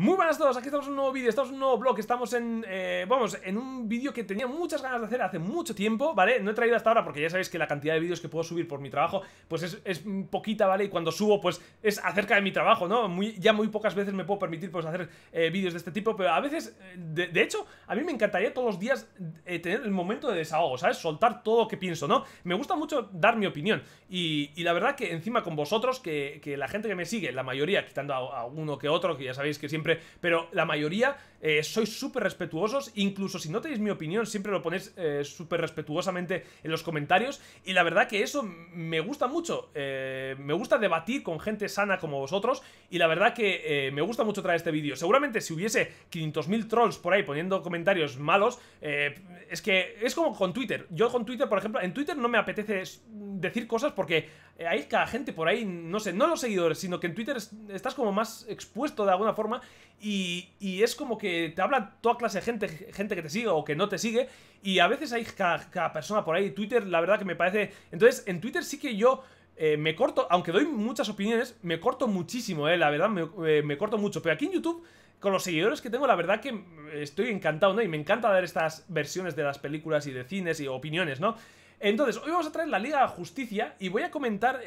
Muy buenas a todos, aquí estamos en un nuevo vídeo, estamos en un nuevo blog, estamos en, eh, vamos, en un vídeo que tenía muchas ganas de hacer hace mucho tiempo, ¿vale? No he traído hasta ahora porque ya sabéis que la cantidad de vídeos que puedo subir por mi trabajo, pues es, es poquita, ¿vale? Y cuando subo, pues es acerca de mi trabajo, ¿no? Muy, ya muy pocas veces me puedo permitir, pues, hacer eh, vídeos de este tipo, pero a veces, eh, de, hecho, a mí me encantaría todos los días tener el momento de desahogo, ¿sabes? Soltar todo lo que pienso, ¿no? Me gusta mucho dar mi opinión y, la verdad que encima con vosotros, que, la gente que me sigue, la mayoría, quitando a uno que otro, que ya sabéis que siempre pero la mayoría eh, sois súper respetuosos, incluso si no tenéis mi opinión, siempre lo ponéis eh, súper respetuosamente en los comentarios, y la verdad que eso me gusta mucho, eh, me gusta debatir con gente sana como vosotros, y la verdad que me gusta mucho traer este vídeo. Seguramente si hubiese 500.000 trolls por ahí poniendo comentarios malos, es que es como con Twitter, yo con Twitter, por ejemplo, en Twitter no me apetece decir cosas porque hay cada gente por ahí, no sé, no los seguidores, sino que en Twitter estás como más expuesto de alguna forma, y es como que te habla toda clase de gente, gente que te sigue o que no te sigue, y a veces hay cada, persona por ahí. Twitter, la verdad que me parece. Entonces, en Twitter sí que yo. Eh, me corto, aunque doy muchas opiniones, me corto muchísimo, eh, la verdad, eh, me, corto mucho. Pero aquí en YouTube con los seguidores que tengo, la verdad que eh, estoy encantado, ¿no? Y me encanta dar estas versiones de las películas y de cines y opiniones, ¿no? Entonces, hoy vamos a traer la Liga Justicia y voy a comentar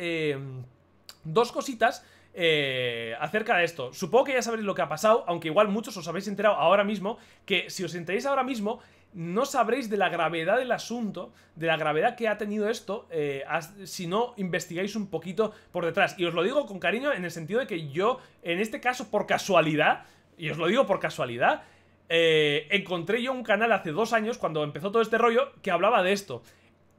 dos cositas eh, acerca de esto. Supongo que ya sabréis lo que ha pasado, aunque igual muchos os habéis enterado ahora mismo, que si os enteréis ahora mismo, no sabréis de la gravedad del asunto, de la gravedad que ha tenido esto, eh, si no investigáis un poquito por detrás. Y os lo digo con cariño en el sentido de que yo, en este caso, por casualidad, y os lo digo por casualidad, eh, encontré yo un canal hace dos años, cuando empezó todo este rollo, que hablaba de esto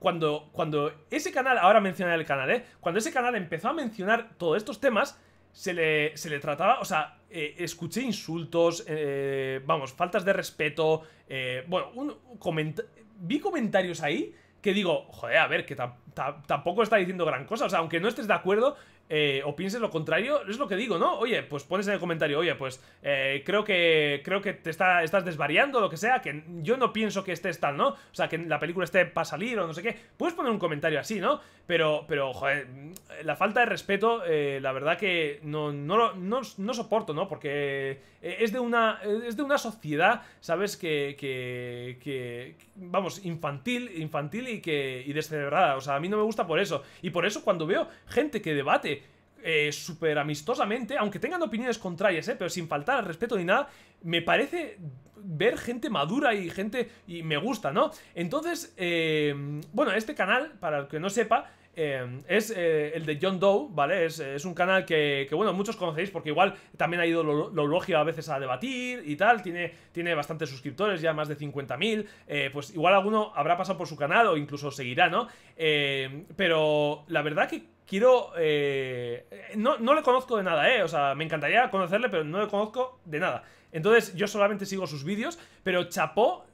cuando, cuando ese canal, ahora mencionaré el canal, ¿eh? Cuando ese canal empezó a mencionar todos estos temas, se le, se le trataba, o sea, eh, escuché insultos, eh, vamos, faltas de respeto, eh, bueno, un, vi comentarios ahí que digo, joder, a ver, que tampoco está diciendo gran cosa, o sea, aunque no estés de acuerdo, eh, o pienses lo contrario, es lo que digo, ¿no? Oye, pues pones en el comentario, oye, pues eh, creo que creo que te está, estás desvariando, lo que sea, que yo no pienso que estés tal, ¿no? O sea, que la película esté para salir o no sé qué. Puedes poner un comentario así, ¿no? Pero, pero joder, la falta de respeto, eh, la verdad que no, no, no, soporto, ¿no? Porque eh, es de una, es de una sociedad, ¿sabes? Que, que, que vamos, infantil, infantil y que y O sea, a mí no me gusta por eso. Y por eso cuando veo gente que debate eh, súper amistosamente, aunque tengan opiniones contrarias, eh, pero sin faltar al respeto ni nada, me parece ver gente madura y gente... y me gusta, ¿no? Entonces, eh, bueno, este canal, para el que no sepa, Em, es eh, el de John Doe, ¿vale? Es, eh, un canal que, bueno, muchos conocéis porque igual también ha ido lógico a veces a debatir y tal. Tiene, tiene bastantes suscriptores, ya más de 50.000. Eh, pues igual alguno habrá pasado por su canal o incluso seguirá, ¿no? Em, pero la verdad que quiero... no, le conozco de nada, ¿eh? O sea, me encantaría conocerle, pero no le conozco de nada. Entonces yo solamente sigo sus vídeos, pero chapó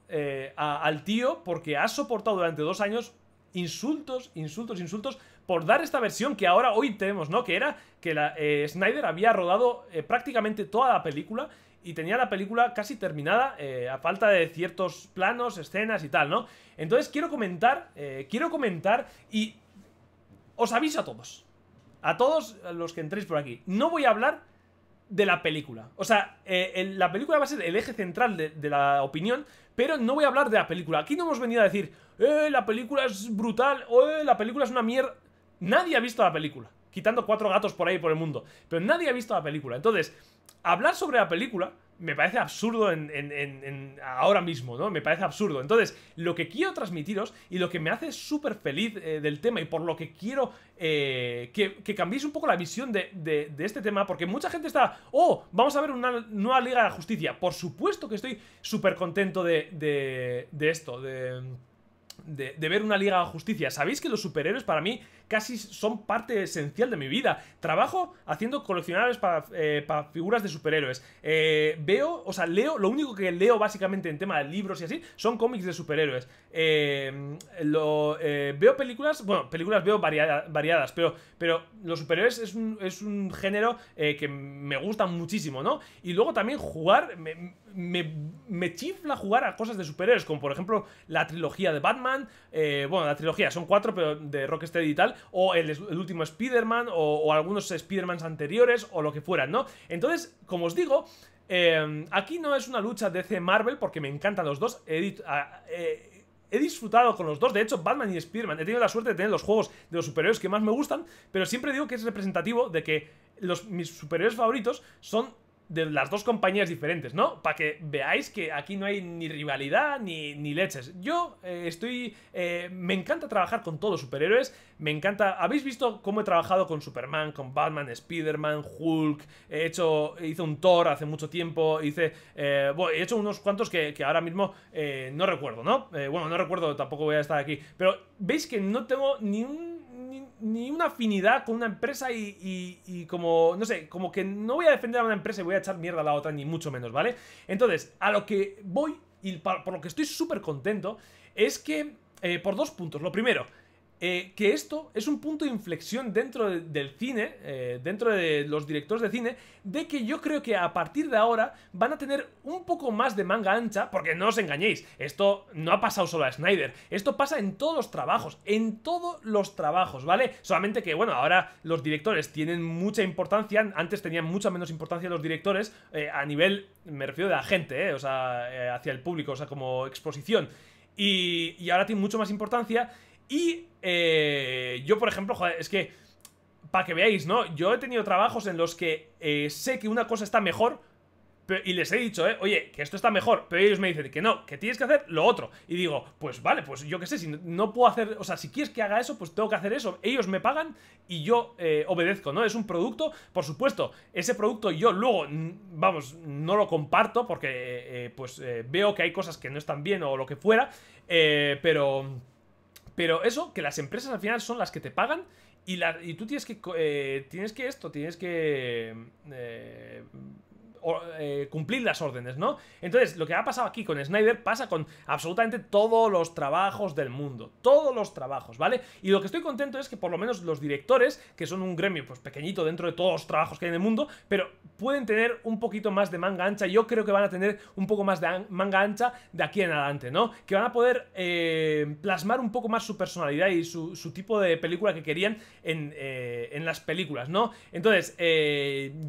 al tío porque ha soportado durante dos años insultos, insultos, insultos por dar esta versión que ahora hoy tenemos, ¿no? Que era que la, eh, Snyder había rodado eh, prácticamente toda la película y tenía la película casi terminada eh, a falta de ciertos planos, escenas y tal, ¿no? Entonces quiero comentar, quiero comentar y os aviso a todos, a todos los que entréis por aquí, no voy a hablar de la película. O sea, eh, la película va a ser el eje central de, la opinión, pero no voy a hablar de la película. Aquí no hemos venido a decir, eh, la película es brutal, eh, la película es una mierda. Nadie ha visto la película, quitando cuatro gatos por ahí por el mundo, pero nadie ha visto la película. Entonces, hablar sobre la película me parece absurdo en, ahora mismo, ¿no? Me parece absurdo. Entonces, lo que quiero transmitiros y lo que me hace súper feliz eh, del tema y por lo que quiero eh, que, que, cambiéis un poco la visión de, este tema, porque mucha gente está, oh, vamos a ver una nueva Liga de la Justicia. Por supuesto que estoy súper contento de, de, esto, de de, ver una Liga de Justicia. Sabéis que los superhéroes para mí casi son parte esencial de mi vida. Trabajo haciendo coleccionables para, eh, figuras de superhéroes. Eh, veo, o sea, leo, lo único que leo básicamente en tema de libros y así son cómics de superhéroes. Eh, lo, veo películas, bueno, películas veo variadas, pero, pero los superhéroes es un, género que me gusta muchísimo, ¿no? Y luego también jugar me, chifla jugar a cosas de superhéroes, como por ejemplo la trilogía de Batman, eh, bueno, la trilogía son cuatro, pero de Rocksteady y tal, o el, último Spider-Man, o, algunos Spider-Mans anteriores, o lo que fueran, ¿no? Entonces, como os digo, eh, aquí no es una lucha de DC-Marvel, porque me encantan los dos, he, eh, he disfrutado con los dos, de hecho Batman y Spider-Man, he tenido la suerte de tener los juegos de los superhéroes que más me gustan, pero siempre digo que es representativo de que los, mis superhéroes favoritos son de las dos compañías diferentes, ¿no? Para que veáis que aquí no hay ni rivalidad ni, leches. Yo eh, estoy... Eh, me encanta trabajar con todos los superhéroes, me encanta... Habéis visto cómo he trabajado con Superman, con Batman, Spider-Man, Hulk, he hecho... Hice un Thor hace mucho tiempo, hice... Eh, bueno, he hecho unos cuantos que, que ahora mismo no recuerdo, ¿no? bueno, no recuerdo, tampoco voy a estar aquí. Pero veis que no tengo ni un ni una afinidad con una empresa y, como, no sé, como que no voy a defender a una empresa y voy a echar mierda a la otra, ni mucho menos, ¿vale? Entonces, a lo que voy y por lo que estoy súper contento es que, eh, por dos puntos, lo primero, eh, que esto es un punto de inflexión dentro del cine, eh, dentro de los directores de cine, de que yo creo que a partir de ahora van a tener un poco más de manga ancha, porque no os engañéis, esto no ha pasado solo a Snyder, esto pasa en todos los trabajos, en todos los trabajos, ¿vale? Solamente que, bueno, ahora los directores tienen mucha importancia, antes tenían mucha menos importancia los directores eh, a nivel, me refiero de la gente, o sea, hacia el público, o sea, como exposición, y, ahora Tienen mucho más importancia. Y eh, yo, por ejemplo, joder, es que, para que veáis, ¿no? Yo he tenido trabajos en los que eh, sé que una cosa está mejor y les he dicho, eh, oye, que esto está mejor, pero ellos me dicen que no, que tienes que hacer lo otro. Y digo, pues vale, pues yo qué sé, si no, puedo hacer, o sea, si quieres que haga eso, pues tengo que hacer eso. Ellos me pagan y yo eh, obedezco, ¿no? Es un producto, por supuesto, ese producto yo luego, vamos, no lo comparto porque, pues, veo que hay cosas que no están bien o lo que fuera, pero pero eso, que las empresas al final son las que te pagan y, la, y tú tienes que, eh, tienes que esto, tienes que eh, eh, cumplir las órdenes, ¿no? Entonces, lo que ha pasado aquí con Snyder pasa con absolutamente todos los trabajos del mundo, todos los trabajos, ¿vale? Y lo que estoy contento es que por lo menos los directores, que son un gremio pues pequeñito dentro de todos los trabajos que hay en el mundo, pero pueden tener un poquito más de manga ancha, yo creo que van a tener un poco más de manga ancha de aquí en adelante, ¿no? Que van a poder eh, plasmar un poco más su personalidad y su, tipo de película que querían en eh, las películas, ¿no? Entonces,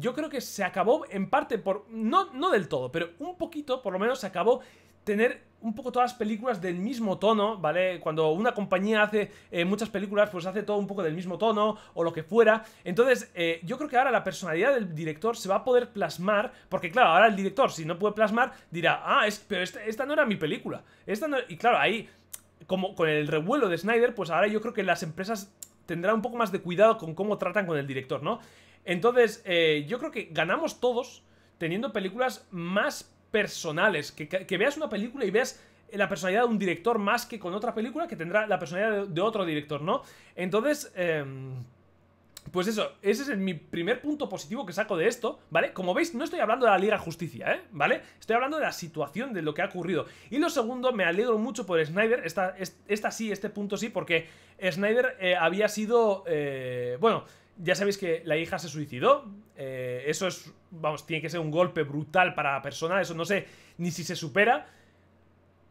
yo creo que se acabó en parte no, del todo, pero un poquito, por lo menos, se acabó tener un poco todas las películas del mismo tono, ¿vale? Cuando una compañía hace eh, muchas películas, pues hace todo un poco del mismo tono o lo que fuera. Entonces, eh, yo creo que ahora la personalidad del director se va a poder plasmar, porque claro, ahora el director, si no puede plasmar, dirá, ah, pero este, esta, no era mi película. Esta Y claro, ahí, como con el revuelo de Snyder, pues ahora yo creo que las empresas tendrán un poco más de cuidado con cómo tratan con el director, ¿no? Entonces, eh, yo creo que ganamos todos teniendo películas más personales. Que, veas una película y veas la personalidad de un director más que con otra película que tendrá la personalidad de, otro director, ¿no? Entonces, em, pues eso, ese es mi primer punto positivo que saco de esto, ¿vale? Como veis, no estoy hablando de la Liga Justicia, ¿eh? ¿Vale? Estoy hablando de la situación, de lo que ha ocurrido. Y lo segundo, me alegro mucho por Snyder, esta, esta sí, este punto sí, porque Snyder eh, había sido, eh, bueno ya sabéis que la hija se suicidó. Eh, eso es, vamos, tiene que ser un golpe brutal para la persona. Eso no sé ni si se supera.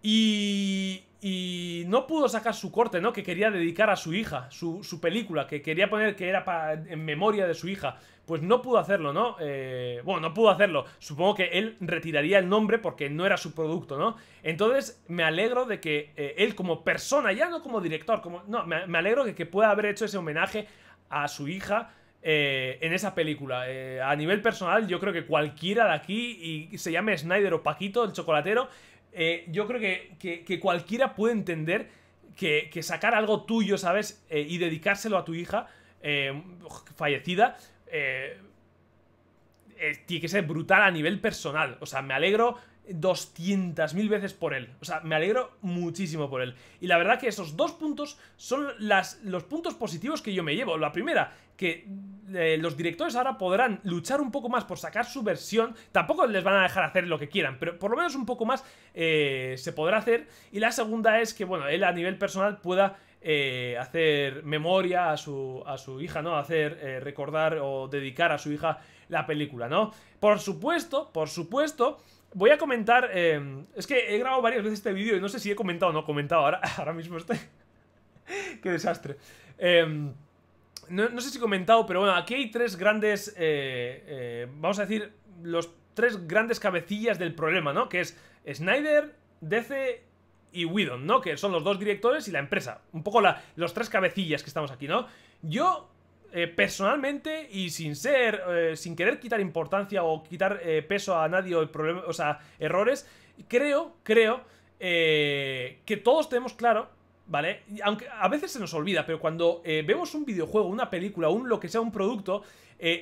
Y, y no pudo sacar su corte, ¿no? Que quería dedicar a su hija, su, película, que quería poner que era en memoria de su hija. Pues no pudo hacerlo, ¿no? Eh, bueno, no pudo hacerlo. Supongo que él retiraría el nombre porque no era su producto, ¿no? Entonces me alegro de que eh, él como persona, ya no como director, como... No, me, me alegro de que pueda haber hecho ese homenaje a su hija eh, en esa película. Eh, a nivel personal, yo creo que cualquiera de aquí, y se llame Snyder o Paquito, el chocolatero, eh, yo creo que, cualquiera puede entender que, que sacar algo tuyo, ¿sabes? y dedicárselo a tu hija fallecida. tiene que ser brutal a nivel personal. O sea, me alegro 200.000 veces por él. O sea, me alegro muchísimo por él. Y la verdad que esos dos puntos son las, los puntos positivos que yo me llevo. La primera, que eh, los directores ahora podrán luchar un poco más por sacar su versión. Tampoco les van a dejar hacer lo que quieran, pero por lo menos un poco más eh, se podrá hacer. Y la segunda es que, bueno, él a nivel personal pueda... Eh, hacer memoria a su, a su hija, ¿no? Hacer recordar o dedicar a su hija la película, ¿no? Por supuesto, por supuesto, Voy a comentar. Em, es que he grabado varias veces este vídeo y no sé si he comentado o no he comentado. Ahora, ahora mismo estoy. Qué desastre. Em, no, sé si he comentado, pero bueno, aquí hay tres grandes. Eh, eh, vamos a decir, los tres grandes cabecillas del problema, ¿no? Que es Snyder, DC y Whedon, ¿no? Que son los dos directores y la empresa. Un poco la, los tres cabecillas que estamos aquí, ¿no? Yo eh, personalmente y sin ser, eh, sin querer quitar importancia o quitar eh, peso a nadie o, el problema, o sea, errores, creo, creo que todos tenemos claro, ¿vale? aunque a veces se nos olvida, pero cuando vemos un videojuego, una película, un lo que sea, un producto,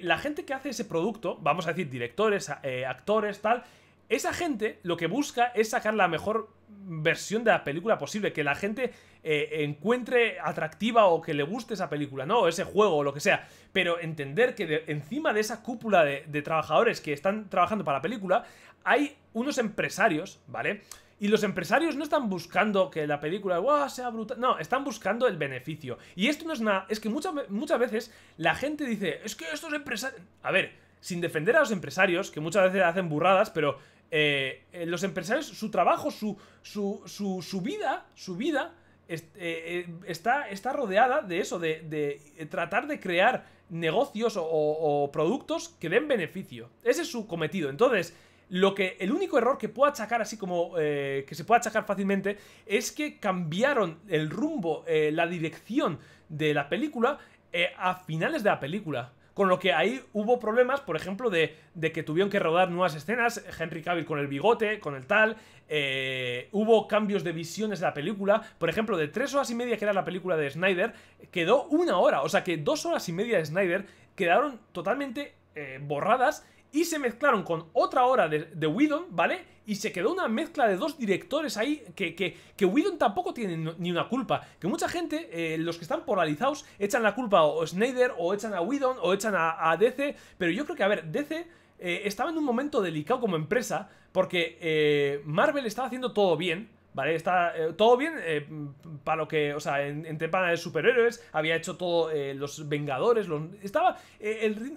la gente que hace ese producto, vamos a decir directores, actores, tal, esa gente lo que busca es sacar la mejor versión de la película posible, que la gente eh, encuentre atractiva o que le guste esa película, ¿no? O ese juego o lo que sea. Pero entender que encima de esa cúpula de, trabajadores que están trabajando para la película, hay unos empresarios, ¿vale? Y los empresarios no están buscando que la película sea brutal. No, están buscando el beneficio. Y esto no es nada. Es que muchas, muchas veces la gente dice: Es que estos empresarios. A ver, sin defender a los empresarios, que muchas veces hacen burradas, pero eh, eh, los empresarios, su trabajo, su, su, su, su vida, su vida eh, eh, está, está, rodeada de eso, de, tratar de crear negocios o, productos que den beneficio. Ese es su cometido. Entonces, lo que, el único error que puedo achacar, así como eh, que se puede achacar fácilmente, es que cambiaron el rumbo, la dirección de la película a finales de la película. Con lo que ahí hubo problemas, por ejemplo, de, que tuvieron que rodar nuevas escenas, Henry Cavill con el bigote, con el tal, eh, hubo cambios de visiones de la película, por ejemplo, de tres horas y media que era la película de Snyder, quedó una hora, o sea que dos horas y media de Snyder quedaron totalmente eh, borradas y se mezclaron con otra hora de, de Whedon, ¿vale? y se quedó una mezcla de dos directores ahí que, que, Whedon tampoco tiene ni una culpa. Que mucha gente, eh, los que están polarizados, echan la culpa o a Snyder, o echan a Whedon, o echan a, DC. Pero yo creo que, a ver, DC eh, estaba en un momento delicado como empresa porque eh, Marvel estaba haciendo todo bien, ¿vale? Está todo bien para lo que, o sea, en, entre panas de superhéroes, había hecho todo los Vengadores, los, estaba, el,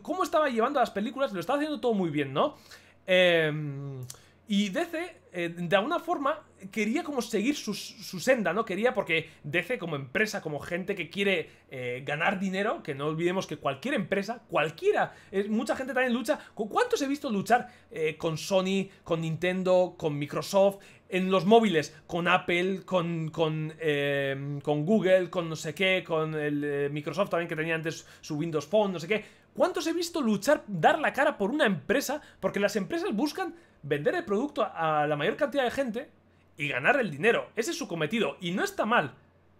cómo estaba llevando las películas, lo estaba haciendo todo muy bien, ¿no? Em, y DC, eh, de alguna forma, quería como seguir su, senda, ¿no? Quería, porque DC como empresa, como gente que quiere eh, ganar dinero, que no olvidemos que cualquier empresa, cualquiera, mucha gente también lucha. cuántos he visto luchar eh, con Sony, con Nintendo, con Microsoft, en los móviles, con Apple, con, con, em, con Google, con no sé qué, con el, Microsoft también que tenía antes su Windows Phone, no sé qué? ¿Cuántos he visto luchar, dar la cara por una empresa? Porque las empresas buscan vender el producto a la mayor cantidad de gente y ganar el dinero. Ese es su cometido. Y no está mal.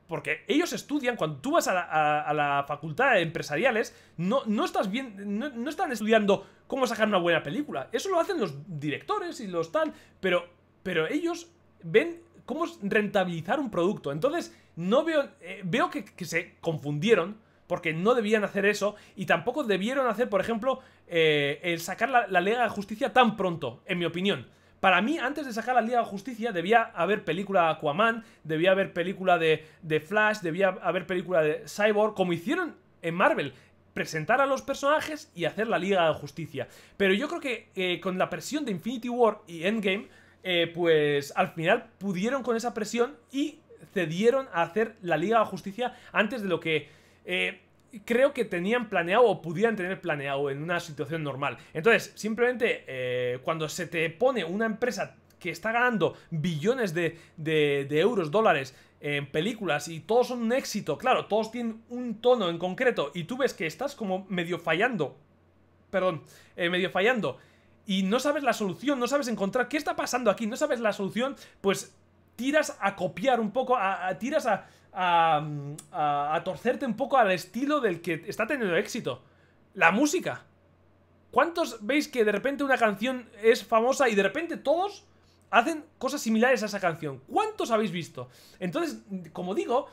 Porque ellos estudian, cuando tú vas a la, facultad de empresariales, no, no estás no, están estudiando cómo sacar una buena película. Eso lo hacen los directores y los tal, pero, pero ellos ven cómo rentabilizar un producto. Entonces, no veo, eh, veo que, que se confundieron porque no debían hacer eso y tampoco debieron hacer, por ejemplo, eh, el sacar la, Liga de Justicia tan pronto, en mi opinión. Para mí, antes de sacar la Liga de Justicia, debía haber película de Aquaman, debía haber película de, Flash, debía haber película de Cyborg, como hicieron en Marvel presentar a los personajes y hacer la Liga de Justicia. Pero yo creo que eh, con la presión de Infinity War y Endgame, eh, pues al final pudieron con esa presión y cedieron a hacer la Liga de Justicia antes de lo que eh, creo que tenían planeado o pudieran tener planeado en una situación normal. Entonces, simplemente eh, cuando se te pone una empresa que está ganando billones de, de, euros, dólares en películas y todos son un éxito, claro, todos tienen un tono en concreto y tú ves que estás como medio fallando, perdón, eh, medio fallando y no sabes la solución, no sabes encontrar qué está pasando aquí, no sabes la solución, pues tiras a copiar un poco, tiras a, a, torcerte un poco al estilo del que está teniendo éxito. La música. ¿Cuántos veis que de repente una canción es famosa y de repente todos hacen cosas similares a esa canción? ¿Cuántos habéis visto? Entonces, como digo,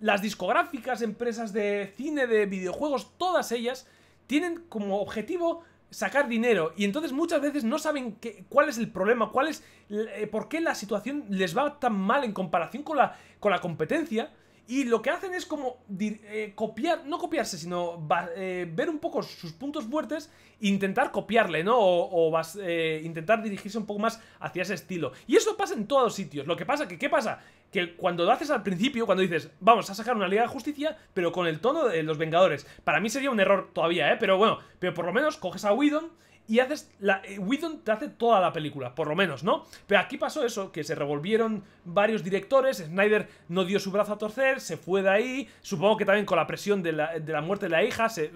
las discográficas, empresas de cine, de videojuegos, todas ellas tienen como objetivo sacar dinero y entonces muchas veces no saben qué, cuál es el problema, cuál es, eh, por qué la situación les va tan mal en comparación con la, con la competencia y lo que hacen es como eh, copiar, no copiarse, sino eh, ver un poco sus puntos fuertes e intentar copiarle, ¿no? O, vas, eh, intentar dirigirse un poco más hacia ese estilo. Y eso pasa en todos los sitios. Lo que pasa, que ¿qué pasa? Que cuando lo haces al principio, cuando dices, vamos a sacar una Liga de Justicia, pero con el tono de los Vengadores. Para mí sería un error todavía, ¿eh? Pero bueno, pero por lo menos coges a Whedon y haces. La, eh, Whedon te hace toda la película, por lo menos, ¿no? Pero aquí pasó eso, que se revolvieron varios directores, Snyder no dio su brazo a torcer, se fue de ahí, supongo que también con la presión de la, muerte de la hija, se,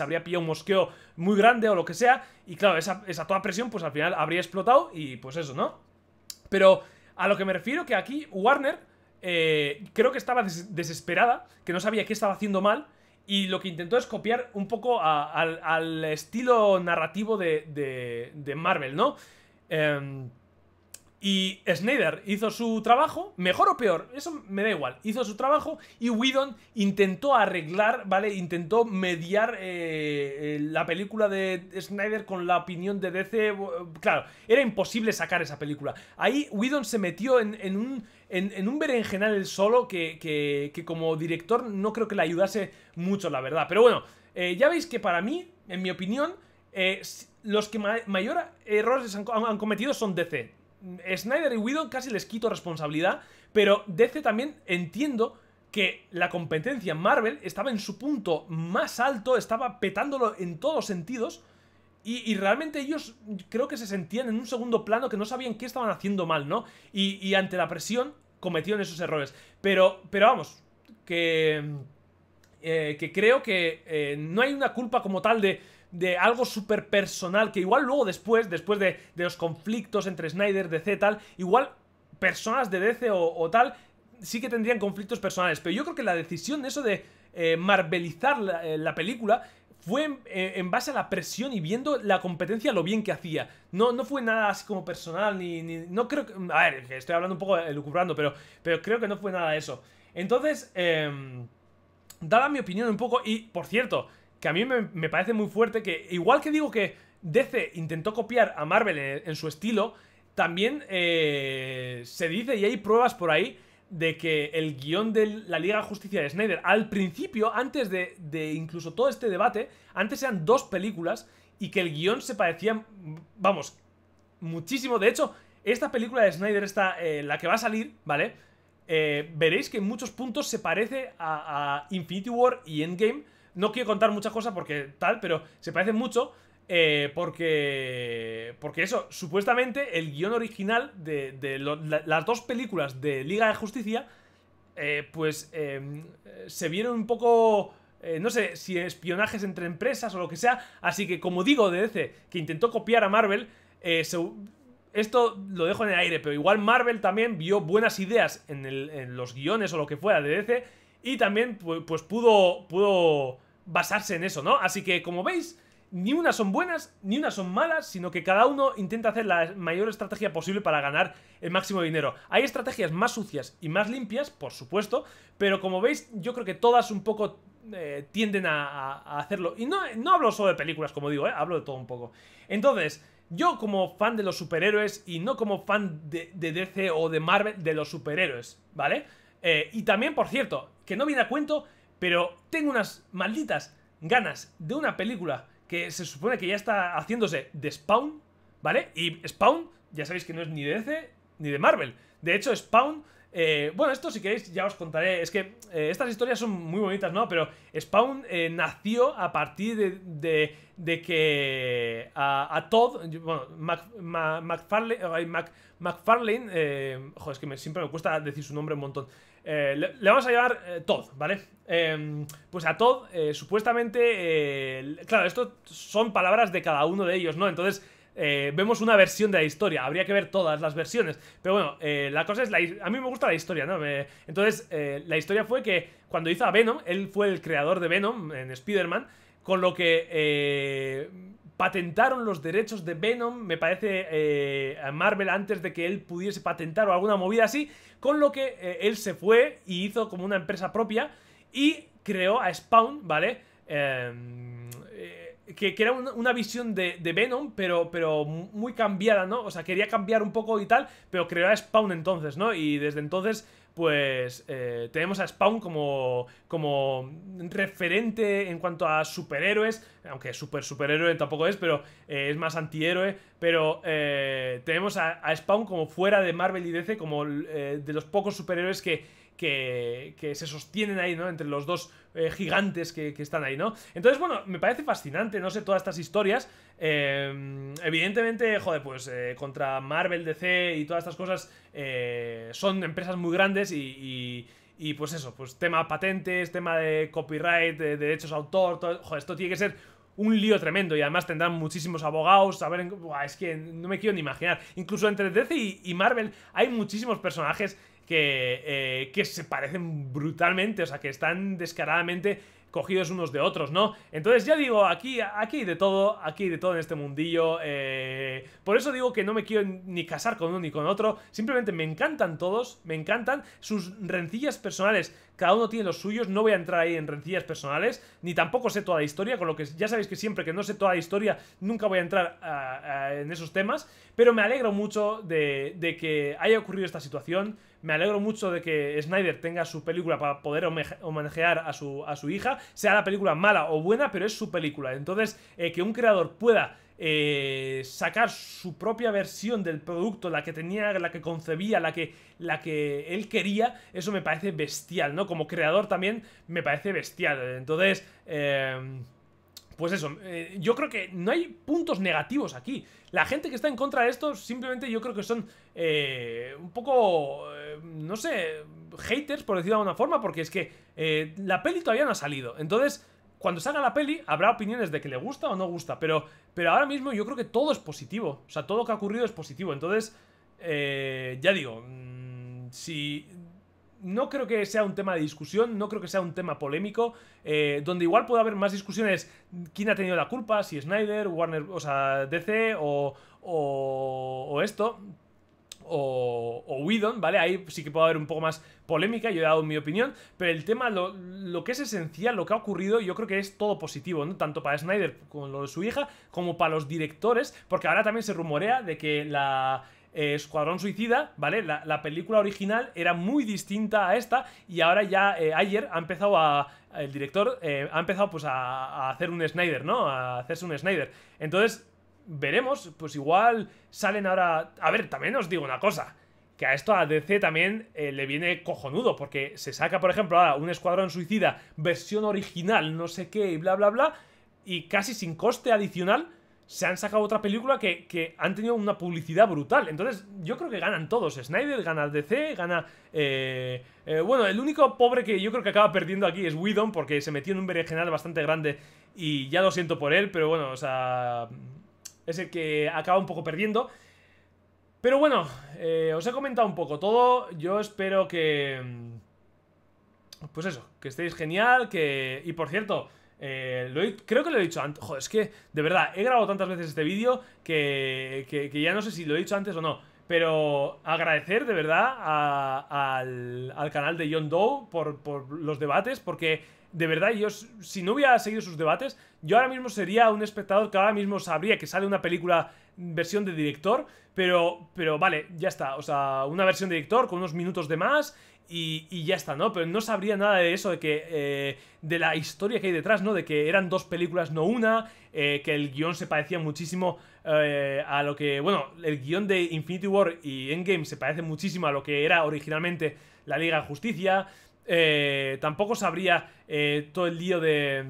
habría pillado un mosqueo muy grande o lo que sea, y claro, esa, toda presión, pues al final habría explotado y pues eso, ¿no? Pero a lo que me refiero, que aquí Warner eh, creo que estaba desesperada, que no sabía qué estaba haciendo mal y lo que intentó es copiar un poco al estilo narrativo de, Marvel, ¿no? Em, y Snyder hizo su trabajo, mejor o peor, eso me da igual, hizo su trabajo y Whedon intentó arreglar, ¿vale? Intentó mediar eh, eh, la película de Snyder con la opinión de DC. Claro, era imposible sacar esa película. Ahí Whedon se metió en un en, en un berenjenal el solo que, como director no creo que le ayudase mucho, la verdad. Pero bueno, eh, ya veis que para mí, en mi opinión, eh, los que mayor errores han, han, cometido son DC. Snyder y Widow casi les quito responsabilidad, pero DC también entiendo que la competencia Marvel estaba en su punto más alto, estaba petándolo en todos sentidos y, realmente ellos creo que se sentían en un segundo plano que no sabían qué estaban haciendo mal, ¿no? Y, ante la presión cometieron esos errores. Pero, pero vamos, que, eh, que creo que eh, no hay una culpa como tal de, de algo súper personal, que igual luego después, después de, los conflictos entre Snyder, DC, tal, igual personas de DC o, tal sí que tendrían conflictos personales. Pero yo creo que la decisión de eso de eh, marvelizar la película fue eh, en, base a la presión y viendo la competencia lo bien que hacía. No, no fue nada así como personal, ni, No creo que... A ver, estoy hablando un poco eh, lucubrando, pero, pero creo que no fue nada eso. Entonces, em, daba mi opinión un poco, y por cierto, que a mí me, parece muy fuerte que, igual que digo que DC intentó copiar a Marvel en, su estilo, también eh, se dice, y hay pruebas por ahí, de que el guión de la Liga de Justicia de Snyder, al principio, antes de, incluso todo este debate, antes eran dos películas y que el guión se parecía, vamos, muchísimo. De hecho, esta película de Snyder, está eh, la que va a salir, ¿vale? Eh, veréis que en muchos puntos se parece a, Infinity War y Endgame. No quiero contar muchas cosas porque tal, pero se parece mucho. Eh, porque. Porque eso, supuestamente el guión original de, de las dos películas de Liga de Justicia. Eh, pues. Em, eh, se vieron un poco. no sé si espionajes entre empresas o lo que sea. Así que, como digo, de DC, que intentó copiar a Marvel. esto lo dejo en el aire, pero igual Marvel también vio buenas ideas en, los guiones o lo que fuera de DC. Y también, pues, pues pudo, pudo basarse en eso, ¿no? Así que, como veis ni unas son buenas, ni unas son malas, sino que cada uno intenta hacer la mayor estrategia posible para ganar el máximo dinero. Hay estrategias más sucias y más limpias, por supuesto, pero como veis, yo creo que todas un poco eh, tienden a, hacerlo. Y no, no hablo solo de películas, como digo, eh, hablo de todo un poco. Entonces, yo como fan de los superhéroes y no como fan de, DC o de Marvel, de los superhéroes, ¿vale? Eh, y también, por cierto, que no viene a cuento, pero tengo unas malditas ganas de una película que se supone que ya está haciéndose de Spawn, ¿vale? Y Spawn, ya sabéis que no es ni de DC ni de Marvel. De hecho, Spawn... Eh, bueno, esto si queréis ya os contaré. Es que eh, estas historias son muy bonitas, ¿no? Pero Spawn eh, nació a partir de, de, que a, Todd, bueno, McFarlane, McFarlane joder, es que me, siempre me cuesta decir su nombre un montón. Eh, le, vamos a llevar eh, Todd, ¿vale? Em, pues a Todd, eh, supuestamente... claro, esto son palabras de cada uno de ellos, ¿no? Entonces... vemos una versión de la historia, habría que ver todas las versiones. Pero bueno, la cosa es, a mí me gusta la historia, ¿no? entonces, la historia fue que cuando hizo a Venom, él fue el creador de Venom en Spider-Man, con lo que patentaron los derechos de Venom, me parece, eh, a Marvel antes de que él pudiese patentar o alguna movida así, con lo que eh, él se fue y hizo como una empresa propia y creó a Spawn, ¿vale? Eh, que, era una, visión de, Venom, pero, pero muy cambiada, ¿no? O sea, quería cambiar un poco y tal, pero creó a Spawn entonces, ¿no? Y desde entonces, pues eh, tenemos a Spawn como, como referente en cuanto a superhéroes, aunque super superhéroe tampoco es, pero eh, es más antihéroe, pero eh, tenemos a, a, Spawn como fuera de Marvel y DC, como de los pocos superhéroes que que, se sostienen ahí, ¿no? Entre los dos eh, gigantes que, están ahí, ¿no? Entonces, bueno, me parece fascinante, no sé, todas estas historias. Eh, evidentemente, joder, pues eh, contra Marvel, DC y todas estas cosas son empresas muy grandes y, y pues eso, pues tema patentes, tema de copyright, de derechos de autor, todo, esto tiene que ser un lío tremendo y además tendrán muchísimos abogados, a ver, es que no me quiero ni imaginar. Incluso entre DC y Marvel hay muchísimos personajes que, eh, que se parecen brutalmente, o sea, que están descaradamente cogidos unos de otros, ¿no? Entonces ya digo, aquí, aquí hay de todo, aquí hay de todo en este mundillo. Eh, por eso digo que no me quiero ni casar con uno ni con otro. Simplemente me encantan todos, me encantan sus rencillas personales. Cada uno tiene los suyos, no voy a entrar ahí en rencillas personales, ni tampoco sé toda la historia, con lo que ya sabéis que siempre que no sé toda la historia, nunca voy a entrar en esos temas, pero me alegro mucho de, de que haya ocurrido esta situación, me alegro mucho de que Snyder tenga su película para poder homenajear a su, a su hija, sea la película mala o buena, pero es su película. Entonces, eh, que un creador pueda eh, sacar su propia versión del producto, la que tenía, la que concebía, la que, la que él quería, eso me parece bestial, ¿no? Como creador también me parece bestial. Entonces, eh, pues eso, eh, yo creo que no hay puntos negativos aquí. La gente que está en contra de esto simplemente yo creo que son eh, un poco, eh, no sé, haters por decirlo de alguna forma, porque es que la peli todavía no ha salido. Entonces, cuando salga la peli habrá opiniones de que le gusta o no gusta, pero, pero ahora mismo yo creo que todo es positivo. O sea, todo lo que ha ocurrido es positivo. Entonces, ya digo, mm, si no creo que sea un tema de discusión, no creo que sea un tema polémico, eh, donde igual puede haber más discusiones quién ha tenido la culpa, si Snyder, Warner, o sea, DC o, o, o esto, o, o Whedon, ¿vale? Ahí sí que puede haber un poco más polémica, yo he dado mi opinión, pero el tema, lo, lo, que es esencial, lo que ha ocurrido, yo creo que es todo positivo, ¿no? Tanto para Snyder con lo de su hija, como para los directores, porque ahora también se rumorea de que la eh, Escuadrón Suicida, ¿vale? La, película original era muy distinta a esta y ahora ya eh, ayer ha empezado a... El director eh, ha empezado pues a, a, hacer un Snyder, ¿no? A hacerse un Snyder. Entonces, veremos, pues igual salen ahora... A ver, también os digo una cosa. Que a esto a DC también le viene cojonudo, porque se saca, por ejemplo, ahora un Escuadrón Suicida, versión original, no sé qué, y bla, bla, bla, y casi sin coste adicional se han sacado otra película que, han tenido una publicidad brutal. Entonces, yo creo que ganan todos. Snyder gana DC, gana... Eh, eh, bueno, el único pobre que yo creo que acaba perdiendo aquí es widon porque se metió en un berenjenal bastante grande y ya lo siento por él, pero bueno, o sea... Es el que acaba un poco perdiendo. Pero bueno, eh, os he comentado un poco todo. Yo espero que... Pues eso, que estéis genial, que... Y por cierto... Eh, lo creo que lo he dicho antes. Joder, es que, de verdad, he grabado tantas veces este vídeo que, que, ya no sé si lo he dicho antes o no. Pero agradecer de verdad al, al, canal de John Doe por, por, los debates, porque de verdad yo, si no hubiera seguido sus debates, yo ahora mismo sería un espectador que ahora mismo sabría que sale una película versión de director, pero, pero vale, ya está. O sea, una versión de director con unos minutos de más y, ya está, ¿no? Pero no sabría nada de eso, de que eh, de la historia que hay detrás, ¿no? De que eran dos películas, no una, eh, que el guión se parecía muchísimo eh, a lo que, bueno, el guión de Infinity War y Endgame se parece muchísimo a lo que era originalmente la Liga de Justicia. tampoco sabría todo el lío de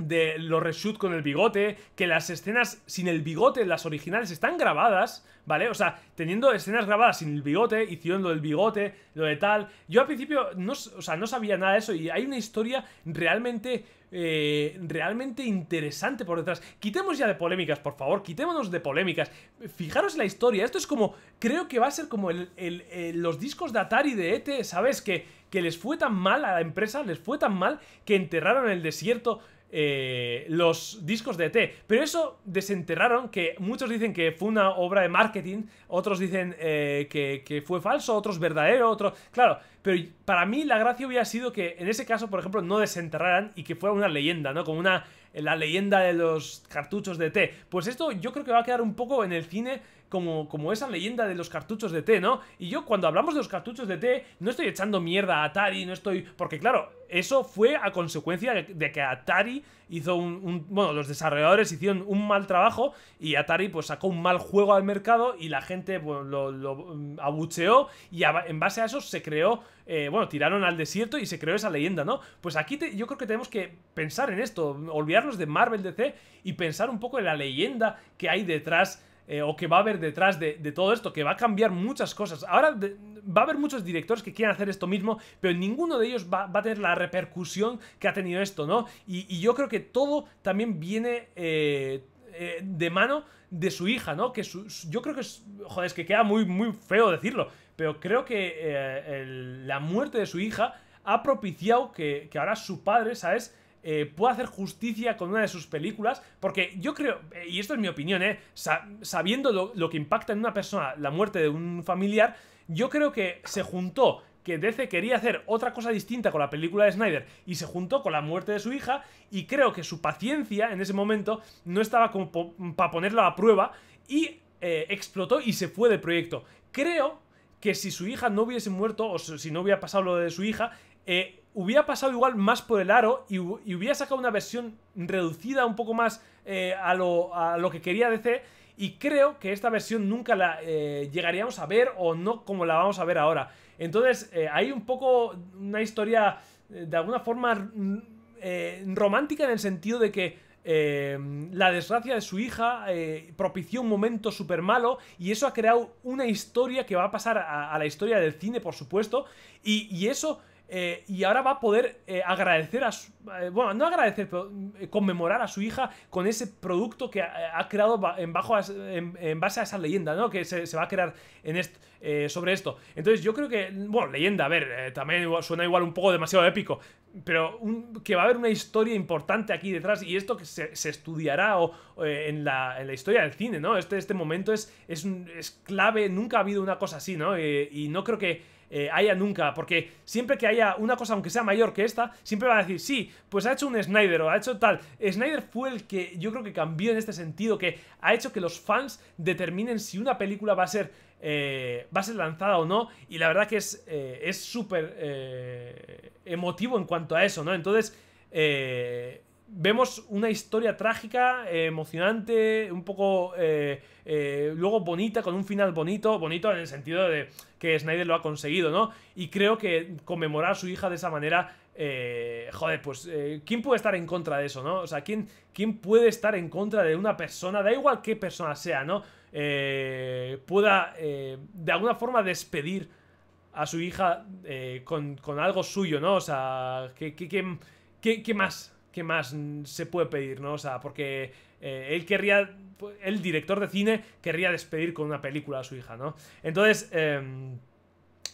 de los reshoot con el bigote, que las escenas sin el bigote, las originales, están grabadas, ¿vale? O sea, teniendo escenas grabadas sin el bigote, hicieron lo del bigote, lo de tal. Yo al principio no, o sea, no sabía nada de eso y hay una historia realmente, eh, realmente interesante por detrás. Quitemos ya de polémicas, por favor, quitémonos de polémicas. Fijaros la historia, esto es como, creo que va a ser como el, eh, los discos de Atari de ET, ¿sabes? Que, que les fue tan mal a la empresa, les fue tan mal que enterraron el desierto eh, los discos de e té Pero eso desenterraron, que muchos dicen que fue una obra de marketing, otros dicen eh, que, fue falso, otros verdadero, otros... Claro, pero para mí la gracia hubiera sido que en ese caso, por ejemplo, no desenterraran y que fuera una leyenda, ¿no? Como una... La leyenda de los cartuchos de e té Pues esto yo creo que va a quedar un poco en el cine como, como esa leyenda de los cartuchos de té, ¿no? Y yo cuando hablamos de los cartuchos de té, no estoy echando mierda a Atari, no estoy... Porque claro, eso fue a consecuencia de que Atari hizo un, Bueno, los desarrolladores hicieron un mal trabajo y Atari pues sacó un mal juego al mercado y la gente lo, mm, abucheó y en base a eso se creó... Eh, bueno, tiraron al desierto y se creó esa leyenda, ¿no? Pues aquí yo creo que tenemos que pensar en esto, olvidarnos de Marvel DC y pensar un poco en la leyenda que hay detrás eh, o que va a haber detrás de, todo esto, que va a cambiar muchas cosas. Ahora va a haber muchos directores que quieran hacer esto mismo, pero ninguno de ellos va, a tener la repercusión que ha tenido esto, ¿no? Y, yo creo que todo también viene eh, eh, de mano de su hija, ¿no? Que yo creo que, es, joder, es que queda muy, muy feo decirlo, pero creo que la muerte de su hija ha propiciado que, que ahora su padre, ¿sabes? Eh, puede hacer justicia con una de sus películas, porque yo creo, eh, y esto es mi opinión, eh, sabiendo lo, que impacta en una persona la muerte de un familiar, yo creo que se juntó que DC quería hacer otra cosa distinta con la película de Snyder y se juntó con la muerte de su hija y creo que su paciencia en ese momento no estaba para ponerla a prueba y eh, explotó y se fue del proyecto. Creo que si su hija no hubiese muerto o si no hubiera pasado lo de su hija, eh, hubiera pasado igual más por el aro y, hubiera sacado una versión reducida un poco más eh, a, lo, que quería DC. Y creo que esta versión nunca la eh, llegaríamos a ver o no como la vamos a ver ahora. Entonces, eh, hay un poco una historia de alguna forma romántica en el sentido de que la desgracia de su hija propició un momento súper malo y eso ha creado una historia que va a pasar a, la historia del cine, por supuesto, y eso eh, y ahora va a poder eh, agradecer a su, eh, bueno, no agradecer, pero conmemorar a su hija con ese producto que ha, creado en, bajo en, base a esa leyenda, ¿no? Que se, va a crear sobre esto. Entonces yo creo que, bueno, leyenda, a ver, también suena igual un poco demasiado épico, pero que va a haber una historia importante aquí detrás y esto que se, estudiará en la, historia del cine, ¿no? Este, este momento es, es, es, clave, nunca ha habido una cosa así, ¿no? y no creo que eh, haya nunca. Porque siempre que haya una cosa, aunque sea mayor que esta, siempre va a decir, sí, pues ha hecho un Snyder o ha hecho tal. Snyder fue el que yo creo que cambió en este sentido, que ha hecho que los fans determinen si una película va a ser... Eh, va a ser lanzada o no y la verdad que es eh, es súper emotivo en cuanto a eso, ¿no? Entonces vemos una historia trágica, eh, emocionante, un poco eh, eh, luego bonita, con un final bonito, bonito en el sentido de que Snyder lo ha conseguido, ¿no? Y creo que conmemorar a su hija de esa manera, joder, pues, ¿quién puede estar en contra de eso, no? O sea, ¿quién, ¿quién puede estar en contra de una persona, da igual qué persona sea, ¿no? pueda de alguna forma despedir a su hija con, con, algo suyo, ¿no? O sea, ¿qué, qué, qué, qué más? ¿qué más se puede pedir, no? O sea, porque eh, él querría, el director de cine querría despedir con una película a su hija, ¿no? Entonces, em,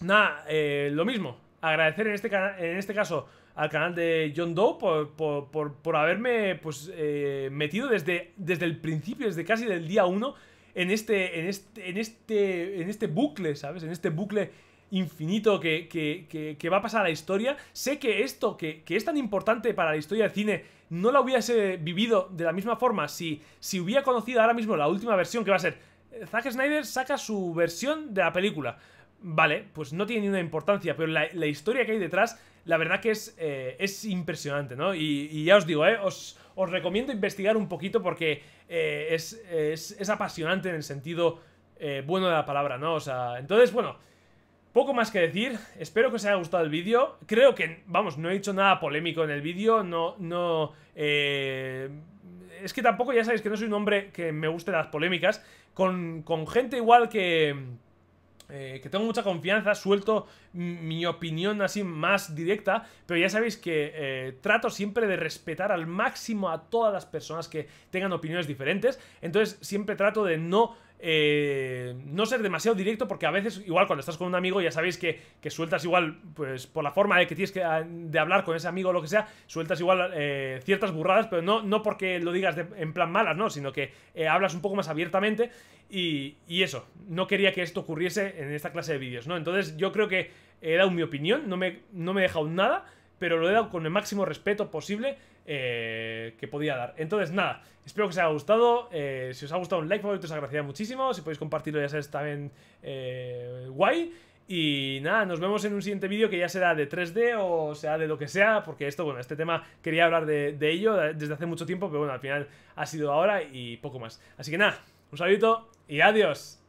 nada, eh, lo mismo, agradecer en este, en este caso al canal de John Doe por, por, por, haberme pues, eh, metido desde, desde el principio, desde casi del día 1 en este, en este, en este, en este bucle, ¿sabes? En este bucle infinito que, va a pasar la historia. Sé que esto, que, es tan importante para la historia del cine, no la hubiese vivido de la misma forma si, si hubiera conocido ahora mismo la última versión, que va a ser eh, Zack Snyder saca su versión de la película. Vale, pues no tiene ninguna importancia, pero la, historia que hay detrás, la verdad que es, eh, es impresionante, ¿no? Y, ya os digo, eh, os, recomiendo investigar un poquito porque es, es, apasionante en el sentido bueno de la palabra, ¿no? O sea, entonces, bueno, poco más que decir, espero que os haya gustado el vídeo. Creo que, vamos, no he dicho nada polémico en el vídeo, no, no, eh, Es que tampoco, ya sabéis que no soy un hombre que me guste las polémicas, con, gente igual que... Eh, que tengo mucha confianza, suelto mi opinión así más directa, pero ya sabéis que eh, trato siempre de respetar al máximo a todas las personas que tengan opiniones diferentes, entonces siempre trato de no eh, no ser demasiado directo, porque a veces, igual cuando estás con un amigo, ya sabéis que, sueltas igual, pues por la forma de que tienes que ah, de hablar con ese amigo o lo que sea, sueltas igual eh, ciertas burradas, pero no, no porque lo digas en plan malas, ¿no? Sino que eh, hablas un poco más abiertamente y, y, eso, no quería que esto ocurriese en esta clase de vídeos, ¿no? Entonces yo creo que he dado mi opinión, no me, no me he dejado nada, pero lo he dado con el máximo respeto posible. Eh, que podía dar. Entonces, nada, espero que os haya gustado. Eh, si os ha gustado un like, te os agradecería muchísimo. Si podéis compartirlo, ya sabéis, también eh, guay. Y nada, nos vemos en un siguiente vídeo que ya será de 3D o sea de lo que sea, porque esto, bueno, este tema quería hablar de, de ello desde hace mucho tiempo, pero bueno, al final ha sido ahora y poco más. Así que nada, un saludito y adiós.